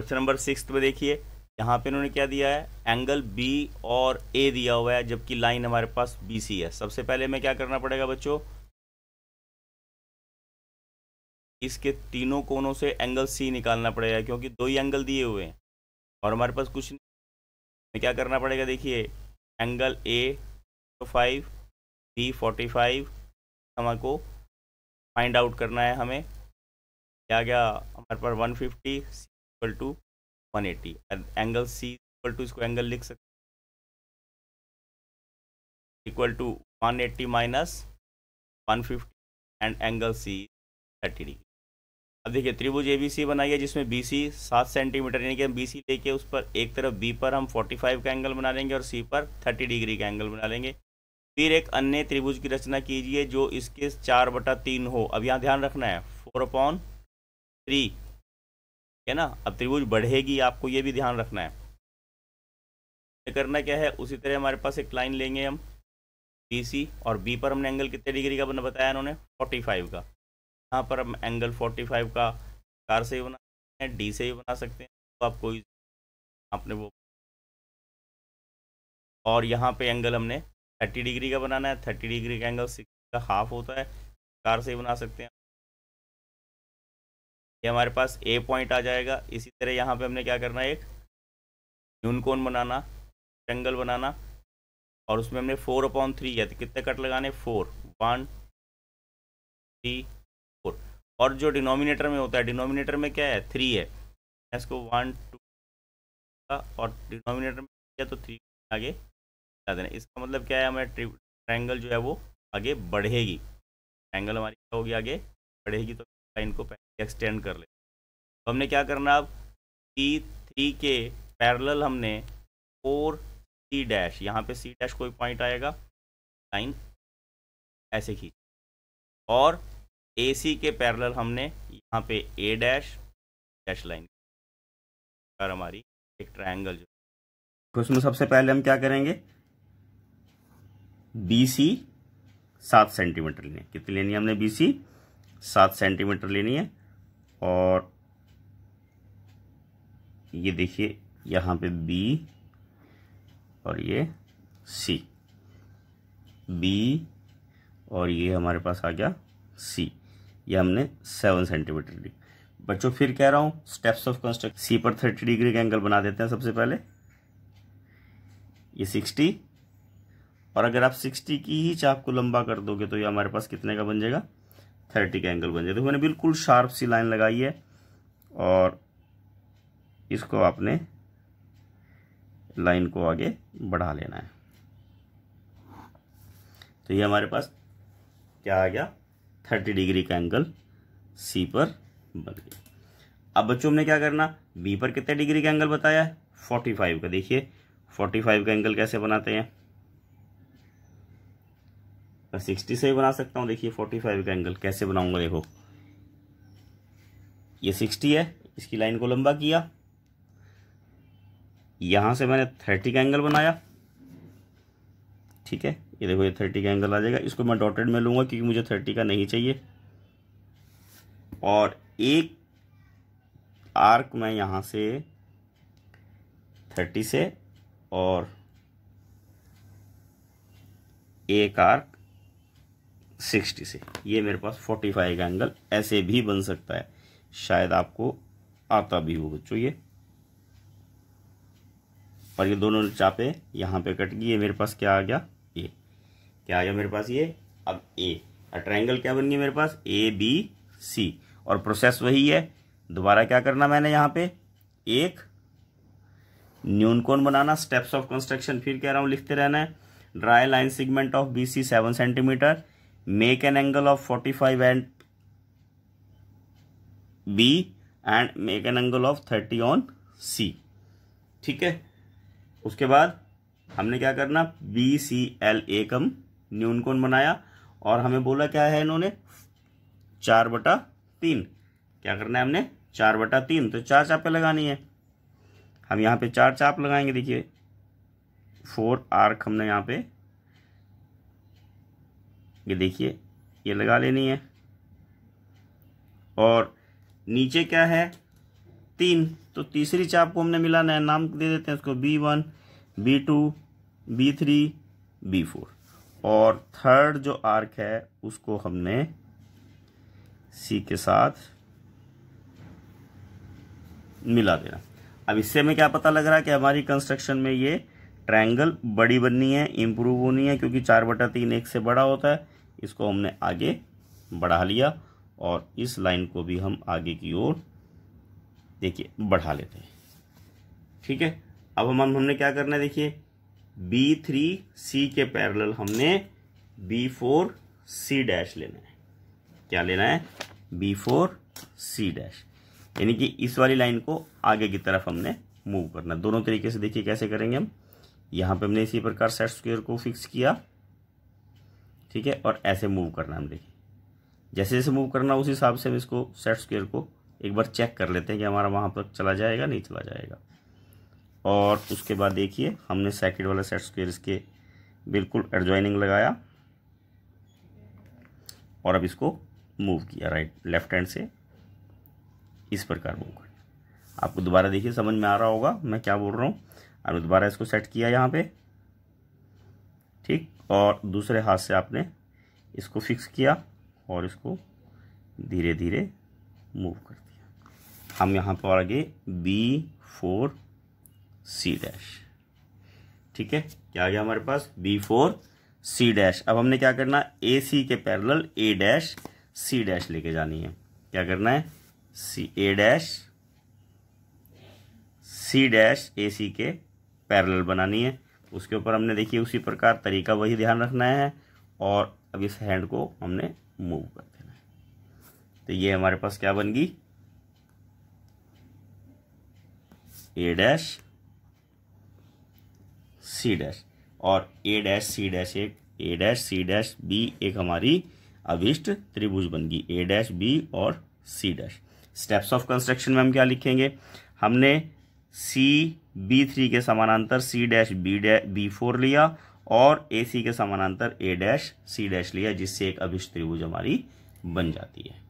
question number six में देखिए यहाँ पे इन्होंने क्या दिया है एंगल बी और ए दिया हुआ है जबकि लाइन हमारे पास बी सी है सबसे पहले हमें क्या करना पड़ेगा बच्चों इसके तीनों कोनों से एंगल सी निकालना पड़ेगा क्योंकि दो ही एंगल दिए हुए हैं और हमारे पास कुछ नहीं क्या करना पड़ेगा देखिए एंगल ए तो फाइव बी फोर्टी फाइव को फाइंड आउट करना है हमें क्या गया हमारे पास one fifty C equal to 180 and angle C equal to इसको एंगल लिख सकते equal to 180 eighty minus one and angle C thirty degree अब देखिए त्रिभुज ए बी सी बनाई जिसमें बी सी सात सेंटीमीटर यानी कि हम बी सी लेके उस पर एक तरफ बी पर हम फोर्टी फाइव का एंगल बना लेंगे और सी पर थर्टी डिग्री का एंगल बना लेंगे फिर एक अन्य त्रिभुज की रचना कीजिए जो इसके चार बटा तीन हो अब यहाँ ध्यान रखना है फोर अपॉन थ्री है ना अब त्रिभुज बढ़ेगी आपको ये भी ध्यान रखना है करना क्या है उसी तरह हमारे पास एक लाइन लेंगे हम बी और बी पर हमने एंगल कितने डिग्री का बना बताया उन्होंने 45 का यहाँ पर हम एंगल 45 का कार से ही बना सकते हैं डी से ही बना सकते हैं तो आप कोई आपने वो और यहाँ पे एंगल हमने 30 डिग्री का बनाना है 30 डिग्री का एंगल सिक्स का हाफ होता है कार से ही बना सकते हैं ये हमारे पास ए पॉइंट आ जाएगा इसी तरह यहाँ पे हमने क्या करना है एक न्यूनकोन बनाना ट्रेंगल बनाना और उसमें हमने फोर अपॉन थ्री किया तो कितने कट लगाने फोर वन थ्री फोर और जो डिनोमिनेटर में होता है डिनोमिनेटर में क्या है थ्री है इसको वन टू और डिनोमिनेटर में किया तो थ्री आगे ला देना इसका मतलब क्या है हमारे ट्रेंगल जो है वो आगे बढ़ेगी ट्रेंगल हमारी क्या होगी आगे बढ़ेगी तो लाइन को पहले एक्सटेंड कर ले तो हमने क्या करना अब सी थ्री के पैरल हमने फोर सी डैश यहाँ पे सी डैश कोई पॉइंट आएगा लाइन ऐसे खींच और ए सी के पैरल हमने यहाँ पे ए डैश डैश लाइन और हमारी एक ट्रायंगल जो तो उसमें सबसे पहले हम क्या करेंगे बी सी सात सेंटीमीटर लेने कितनी लेनी हमने बी सी सात सेंटीमीटर लेनी है और ये देखिए यहाँ पे बी और ये सी बी और ये हमारे पास आ गया सी ये हमने सेवन सेंटीमीटर ली बच्चों फिर कह रहा हूँ स्टेप्स ऑफ कंस्ट्रक्ट सी पर थर्टी डिग्री का एंगल बना देते हैं सबसे पहले ये सिक्सटी और अगर आप सिक्सटी की ही चाप को लंबा कर दोगे तो ये हमारे पास कितने का बन जाएगा थर्टी का एंगल बन जाए तो मैंने बिल्कुल शार्प सी लाइन लगाई है और इसको आपने लाइन को आगे बढ़ा लेना है तो ये हमारे पास क्या आ गया थर्टी डिग्री का एंगल सी पर बन गया अब बच्चों हमने क्या करना बी पर कितने डिग्री का एंगल बताया है फोर्टी फाइव का देखिए फोर्टी फाइव का एंगल कैसे बनाते हैं मैं सिक्सटी से भी बना सकता हूँ देखिए फोर्टी फाइव का एंगल कैसे बनाऊँगा देखो ये सिक्सटी है इसकी लाइन को लंबा किया यहाँ से मैंने थर्टी का एंगल बनाया ठीक है ये देखो ये थर्टी का एंगल आ जाएगा इसको मैं डॉटेड में लूँगा क्योंकि मुझे थर्टी का नहीं चाहिए और एक आर्क मैं यहाँ से थर्टी से और एक आर्क सिक्सटी से ये मेरे पास फोर्टी फाइव का एंगल ऐसे भी बन सकता है शायद आपको आता भी हो बच्चों ये और ये दोनों चापे यहाँ पे कट गई है मेरे पास क्या आ गया ये क्या आ गया मेरे पास ये अब ए ट्राइंगल क्या बन गया मेरे पास ए बी सी और प्रोसेस वही है दोबारा क्या करना मैंने यहाँ पे एक न्यून कोण बनाना स्टेप्स ऑफ कंस्ट्रक्शन फिर कह रहा हूँ लिखते रहना है draw line segment of B C seven centimetre make an angle of 45 and B and make an angle of 30 on C ठीक है उसके बाद हमने क्या करना बी सी एल ए कम न्यून कोण बनाया और हमें बोला क्या है इन्होंने चार बटा तीन क्या करना है हमने चार बटा तीन तो चार चापे लगानी है हम यहाँ पे चार चाप लगाएंगे देखिए फोर आर्क हमने यहाँ पे ये देखिए ये लगा लेनी है और नीचे क्या है तीन तो तीसरी चाप को हमने मिलाना है नाम दे देते हैं उसको B one B two B three B four और थर्ड जो आर्क है उसको हमने सी के साथ मिला देना अब इससे हमें क्या पता लग रहा है कि हमारी कंस्ट्रक्शन में ये ट्रायंगल बड़ी बननी है इम्प्रूव होनी है क्योंकि चार बटा तीन एक से बड़ा होता है इसको हमने आगे बढ़ा लिया और इस लाइन को भी हम आगे की ओर देखिए बढ़ा लेते हैं ठीक है अब हम हमने क्या करना है देखिए बी थ्री सी के पैरेलल हमने बी फोर सी डैश लेना है क्या लेना है बी फोर सी डैश यानी कि इस वाली लाइन को आगे की तरफ हमने मूव करना दोनों तरीके से देखिए कैसे करेंगे हम यहाँ पे हमने इसी प्रकार सेट स्क्वायर को फिक्स किया ठीक है और ऐसे मूव करना हम देखें जैसे जैसे मूव करना उस हिसाब से हम इसको सेट स्क्वेयर को एक बार चेक कर लेते हैं कि हमारा वहाँ पर चला जाएगा नहीं चला जाएगा और उसके बाद देखिए हमने सेकेंड वाला सेट स्क्वेयर इसके बिल्कुल एडजॉइनिंग लगाया और अब इसको मूव किया राइट लेफ्ट हैंड से इस प्रकार मूव कर आपको दोबारा देखिए समझ में आ रहा होगा मैं क्या बोल रहा हूँ अब दोबारा इसको सेट किया यहाँ पे ठीक और दूसरे हाथ से आपने इसको फिक्स किया और इसको धीरे धीरे मूव कर दिया हम यहाँ पर आगे बी फोर सी डैश ठीक है क्या आ गया हमारे पास बी फोर सी डैश अब हमने क्या करना ए सी के parallel A dash C dash लेके जानी है क्या करना है सी ए डैश सी डैश ए सी के पैरेलल बनानी है उसके ऊपर हमने देखिए उसी प्रकार तरीका वही ध्यान रखना है और अब इस हैंड को हमने मूव कर देना है तो ये हमारे पास क्या बन गई ए डैश सी डैश और ए डैश सी डैश एक A dash C dash B एक हमारी अभिष्ट त्रिभुज बन गई ए डैश बी और C dash steps of construction में हम क्या लिखेंगे हमने सी बी थ्री के समानांतर C dash B dash B four लिया और ए सी के समानांतर ए डैश सी डैश लिया जिससे एक अभिष त्रिभुज हमारी बन जाती है